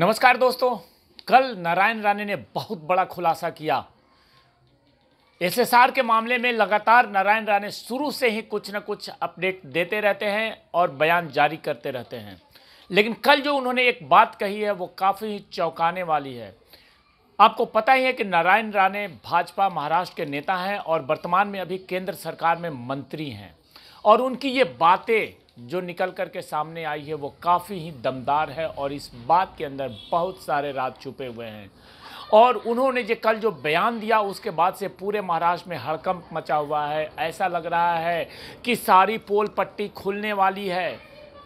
नमस्कार दोस्तों कल नारायण राणे ने बहुत बड़ा खुलासा किया एसएसआर के मामले में लगातार नारायण राणे शुरू से ही कुछ ना कुछ अपडेट देते रहते हैं और बयान जारी करते रहते हैं लेकिन कल जो उन्होंने एक बात कही है वो काफ़ी चौंकाने वाली है आपको पता ही है कि नारायण राणे भाजपा महाराष्ट्र के नेता हैं और वर्तमान में अभी केंद्र सरकार में मंत्री हैं और उनकी ये बातें जो निकल कर के सामने आई है वो काफ़ी ही दमदार है और इस बात के अंदर बहुत सारे रात छुपे हुए हैं और उन्होंने जो कल जो बयान दिया उसके बाद से पूरे महाराष्ट्र में हड़कंप मचा हुआ है ऐसा लग रहा है कि सारी पोल पट्टी खुलने वाली है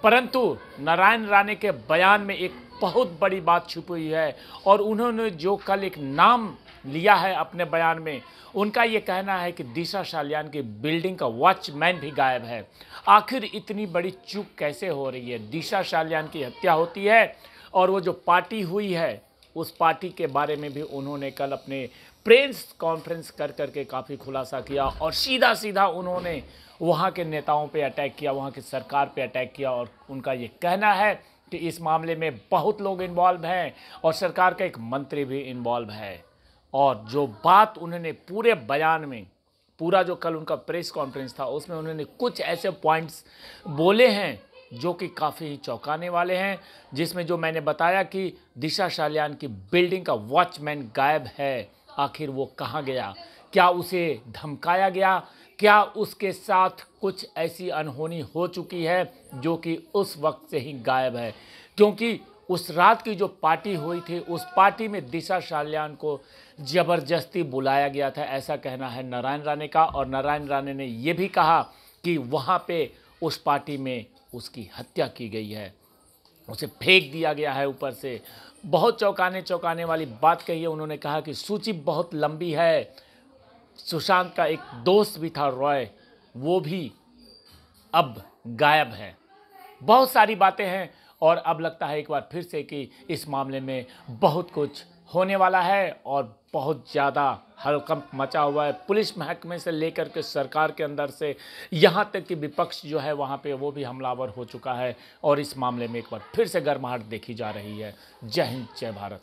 परंतु नारायण राणे के बयान में एक बहुत बड़ी बात छुपी हुई है और उन्होंने जो कल एक नाम लिया है अपने बयान में उनका ये कहना है कि दिशा सालियान की बिल्डिंग का वॉचमैन भी गायब है आखिर इतनी बड़ी चूक कैसे हो रही है दिशा सालियान की हत्या होती है और वो जो पार्टी हुई है उस पार्टी के बारे में भी उन्होंने कल अपने प्रेस कॉन्फ्रेंस कर करके काफ़ी खुलासा किया और सीधा सीधा उन्होंने वहाँ के नेताओं पे अटैक किया वहाँ की सरकार पे अटैक किया और उनका ये कहना है कि इस मामले में बहुत लोग इन्वॉल्व हैं और सरकार का एक मंत्री भी इन्वॉल्व है और जो बात उन्होंने पूरे बयान में पूरा जो कल उनका प्रेस कॉन्फ्रेंस था उसमें उन्होंने कुछ ऐसे पॉइंट्स बोले हैं जो कि काफ़ी ही चौंकाने वाले हैं जिसमें जो मैंने बताया कि दिशा शालियान की बिल्डिंग का वॉचमैन गायब है आखिर वो कहाँ गया क्या उसे धमकाया गया क्या उसके साथ कुछ ऐसी अनहोनी हो चुकी है जो कि उस वक्त से ही गायब है क्योंकि उस रात की जो पार्टी हुई थी उस पार्टी में दिशा शाल्यान को जबरदस्ती बुलाया गया था ऐसा कहना है नारायण राणे का और नारायण राणे ने यह भी कहा कि वहाँ पे उस पार्टी में उसकी हत्या की गई है उसे फेंक दिया गया है ऊपर से बहुत चौंकाने चौंकाने वाली बात कही है उन्होंने कहा कि सूची बहुत लंबी है सुशांत का एक दोस्त भी था रॉय वो भी अब गायब है बहुत सारी बातें हैं और अब लगता है एक बार फिर से कि इस मामले में बहुत कुछ होने वाला है और बहुत ज़्यादा हलकंप मचा हुआ है पुलिस महकमे से लेकर के सरकार के अंदर से यहाँ तक कि विपक्ष जो है वहाँ पे वो भी हमलावर हो चुका है और इस मामले में एक बार फिर से गर्माहट देखी जा रही है जय हिंद जय भारत